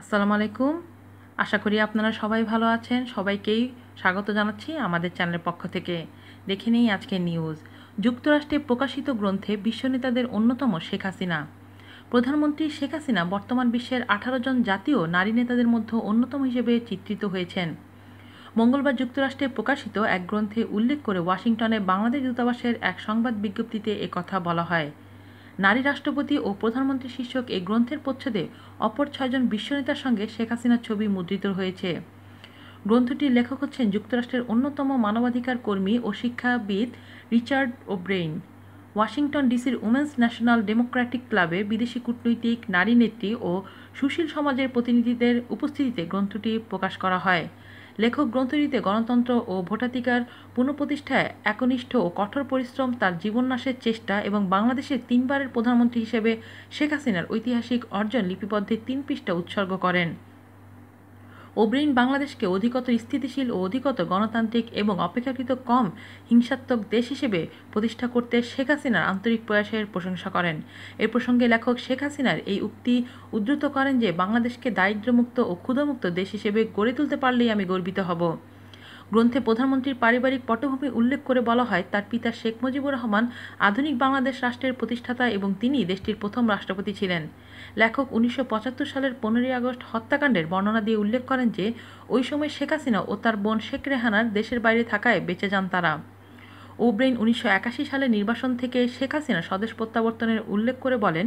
আসসালামু আলাইকুম আশা করি আপনারা সবাই ভালো আছেন সবাইকেই স্বাগত জানাচ্ছি আমাদের চ্যানেলের পক্ষ থেকে দেখে নেই আজকের নিউজ যুক্তরাষ্ট্রে প্রকাশিত গ্রন্থে বিশ্বনেতাদের অন্যতম শেখ হাসিনা প্রধানমন্ত্রী শেখ হাসিনা বর্তমান বিশ্বের আঠারো জন জাতীয় নারী নেতাদের মধ্যে অন্যতম হিসেবে চিত্রিত হয়েছেন মঙ্গলবার যুক্তরাষ্ট্রে প্রকাশিত এক গ্রন্থে উল্লেখ করে ওয়াশিংটনে বাংলাদেশ দূতাবাসের এক সংবাদ বিজ্ঞপ্তিতে কথা বলা হয় নারী রাষ্ট্রপতি ও প্রধানমন্ত্রী শীর্ষক এই গ্রন্থের প্রচ্ছদে অপর ছয়জন বিশ্বনেতার সঙ্গে শেখ হাসিনার ছবি মুদ্রিত হয়েছে গ্রন্থটির লেখক হচ্ছেন যুক্তরাষ্ট্রের অন্যতম মানবাধিকার কর্মী ও শিক্ষাবিদ রিচার্ড ও ব্রেইন ওয়াশিংটন ডিসির উমেন্স ন্যাশনাল ডেমোক্র্যাটিক ক্লাবে বিদেশি কূটনৈতিক নারী নেত্রী ও সুশীল সমাজের প্রতিনিধিদের উপস্থিতিতে গ্রন্থটি প্রকাশ করা হয় লেখক গ্রন্থটিতে গণতন্ত্র ও ভোটাধিকার পুনঃপ্রতিষ্ঠায় একনিষ্ঠ ও কঠোর পরিশ্রম তার জীবননাশের চেষ্টা এবং বাংলাদেশের তিনবারের প্রধানমন্ত্রী হিসেবে শেখ হাসিনার ঐতিহাসিক অর্জন লিপিবদ্ধে তিন পৃষ্ঠা উৎসর্গ করেন ওব্রেইন বাংলাদেশকে অধিকতর স্থিতিশীল ও অধিকতর গণতান্ত্রিক এবং অপেক্ষাকৃত কম হিংসাত্মক দেশ হিসেবে প্রতিষ্ঠা করতে শেখ হাসিনার আন্তরিক প্রয়াসের প্রশংসা করেন এ প্রসঙ্গে লেখক শেখ হাসিনার এই উক্তি উদ্ধৃত করেন যে বাংলাদেশকে দারিদ্র্যমুক্ত ও ক্ষুধামুক্ত দেশ হিসেবে গড়ে তুলতে পারলেই আমি গর্বিত হব গ্রন্থে প্রধানমন্ত্রীর পারিবারিক পটভূমি উল্লেখ করে বলা হয় তার পিতা শেখ মুজিবুর রহমান আধুনিক বাংলাদেশ রাষ্ট্রের প্রতিষ্ঠাতা এবং তিনি দেশটির প্রথম রাষ্ট্রপতি ছিলেন লেখক উনিশশো সালের পনেরোই আগস্ট হত্যাকাণ্ডের বর্ণনা দিয়ে উল্লেখ করেন যে ওই সময় শেখ হাসিনা ও তার বোন শেখ রেহানার দেশের বাইরে থাকায় বেঁচে যান তারা ওব্রেইন উনিশশো সালে নির্বাসন থেকে শেখ হাসিনা স্বদেশ প্রত্যাবর্তনের উল্লেখ করে বলেন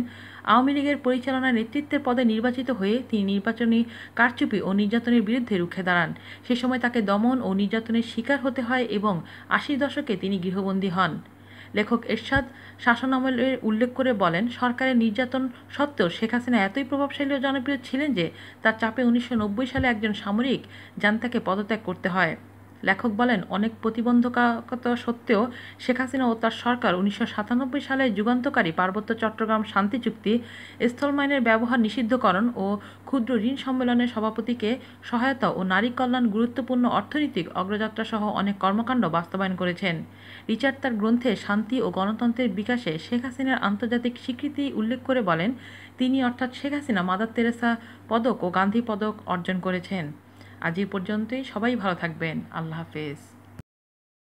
আওয়ামী লীগের পরিচালনা নেতৃত্বের পদে নির্বাচিত হয়ে তিনি নির্বাচনী কারচুপি ও নির্যাতনের বিরুদ্ধে রুখে দাঁড়ান সে সময় তাকে দমন ও নির্যাতনের শিকার হতে হয় এবং আশির দশকে তিনি গৃহবন্দী হন লেখক এরশাদ শাসন আমলের উল্লেখ করে বলেন সরকারের নির্যাতন সত্ত্বেও শেখ হাসিনা এতই প্রভাবশালী ও জনপ্রিয় ছিলেন যে তার চাপে উনিশশো সালে একজন সামরিক জানতাকে পদত্যাগ করতে হয় লেখক বলেন অনেক প্রতিবন্ধকতা সত্ত্বেও শেখ হাসিনা ও তার সরকার উনিশশো সালে যুগান্তকারী পার্বত্য চট্টগ্রাম শান্তি চুক্তি স্থলমাইনের ব্যবহার নিষিদ্ধকরণ ও ক্ষুদ্র ঋণ সম্মেলনের সভাপতিকে সহায়তা ও নারী কল্যাণ গুরুত্বপূর্ণ অর্থনৈতিক অগ্রযাত্রা সহ অনেক কর্মকাণ্ড বাস্তবায়ন করেছেন রিচার্ড তার গ্রন্থে শান্তি ও গণতন্ত্রের বিকাশে শেখ হাসিনার আন্তর্জাতিক স্বীকৃতি উল্লেখ করে বলেন তিনি অর্থাৎ শেখ হাসিনা মাদার তেরেসা পদক ও গান্ধী পদক অর্জন করেছেন আজ এই পর্যন্তই সবাই ভালো থাকবেন আল্লাহ হাফেজ